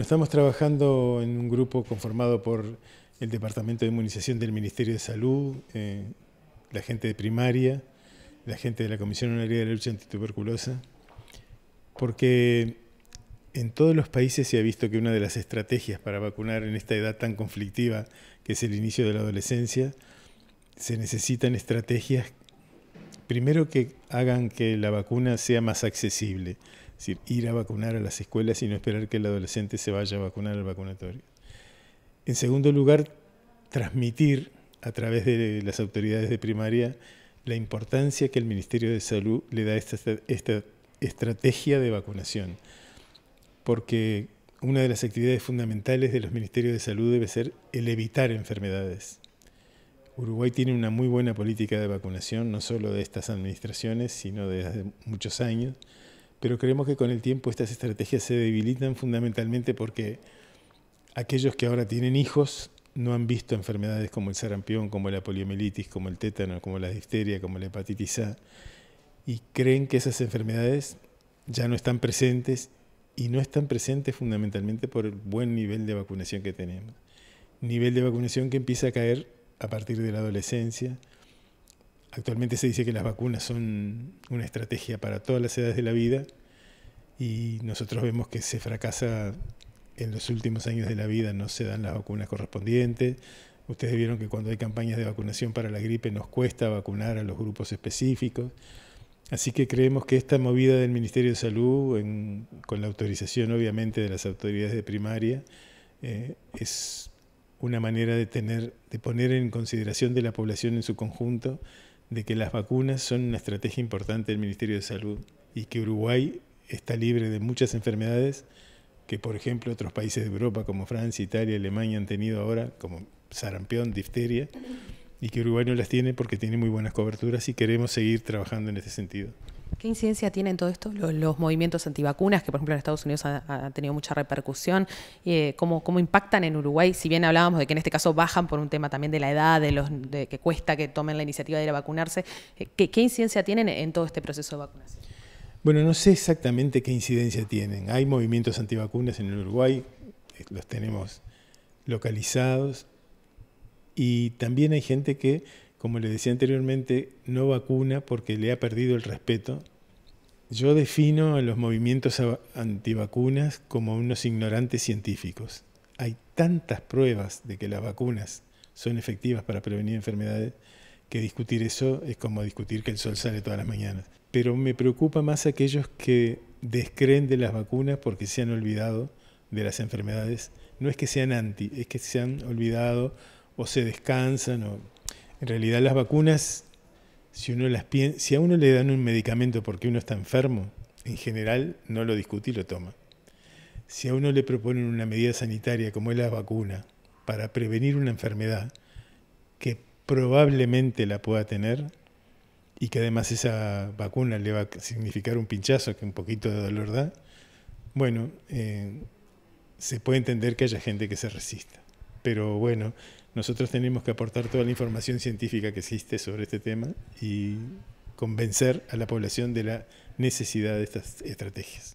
Estamos trabajando en un grupo conformado por el Departamento de Inmunización del Ministerio de Salud, eh, la gente de primaria, la gente de la Comisión Honoraria de la Lucha Antituberculosa, porque en todos los países se ha visto que una de las estrategias para vacunar en esta edad tan conflictiva, que es el inicio de la adolescencia, se necesitan estrategias, primero que hagan que la vacuna sea más accesible, decir, ir a vacunar a las escuelas y no esperar que el adolescente se vaya a vacunar al vacunatorio. En segundo lugar, transmitir a través de las autoridades de primaria la importancia que el Ministerio de Salud le da a esta, estrategia de vacunación. Porque una de las actividades fundamentales de los ministerios de salud debe ser el evitar enfermedades. Uruguay tiene una muy buena política de vacunación, no solo de estas administraciones, sino de muchos años pero creemos que con el tiempo estas estrategias se debilitan fundamentalmente porque aquellos que ahora tienen hijos no han visto enfermedades como el sarampión, como la poliomielitis, como el tétano, como la difteria, como la hepatitis A, y creen que esas enfermedades ya no están presentes y no están presentes fundamentalmente por el buen nivel de vacunación que tenemos. Nivel de vacunación que empieza a caer a partir de la adolescencia, actualmente se dice que las vacunas son una estrategia para todas las edades de la vida y nosotros vemos que se fracasa en los últimos años de la vida, no se dan las vacunas correspondientes. Ustedes vieron que cuando hay campañas de vacunación para la gripe nos cuesta vacunar a los grupos específicos. Así que creemos que esta movida del Ministerio de Salud, con la autorización obviamente de las autoridades de primaria, eh, es una manera de tener, de poner en consideración de la población en su conjunto de que las vacunas son una estrategia importante del Ministerio de Salud y que Uruguay está libre de muchas enfermedades que, por ejemplo, otros países de Europa como Francia, Italia, Alemania han tenido ahora, como sarampión, difteria, y que Uruguay no las tiene porque tiene muy buenas coberturas y queremos seguir trabajando en ese sentido. ¿Qué incidencia tienen todo esto los, movimientos antivacunas, que por ejemplo en Estados Unidos han, tenido mucha repercusión? Eh, ¿cómo, impactan en Uruguay? Si bien hablábamos de que en este caso bajan por un tema también de la edad, de los que cuesta que tomen la iniciativa de ir a vacunarse, eh, ¿qué, incidencia tienen en todo este proceso de vacunación? Bueno, no sé exactamente qué incidencia tienen. Hay movimientos antivacunas en el Uruguay, eh, los tenemos localizados, y también hay gente que como le decía anteriormente, no vacuna porque le ha perdido el respeto. Yo defino a los movimientos antivacunas como unos ignorantes científicos. Hay tantas pruebas de que las vacunas son efectivas para prevenir enfermedades que discutir eso es como discutir que el sol sale todas las mañanas. Pero me preocupa más aquellos que descreen de las vacunas porque se han olvidado de las enfermedades. No es que sean anti, es que se han olvidado o se descansan o en realidad las vacunas, si, a uno le dan un medicamento porque uno está enfermo, en general no lo discute y lo toma. Si a uno le proponen una medida sanitaria como es la vacuna para prevenir una enfermedad que probablemente la pueda tener y que además esa vacuna le va a significar un pinchazo que un poquito de dolor da, bueno, eh, se puede entender que haya gente que se resista. Pero bueno, nosotros tenemos que aportar toda la información científica que existe sobre este tema y convencer a la población de la necesidad de estas estrategias.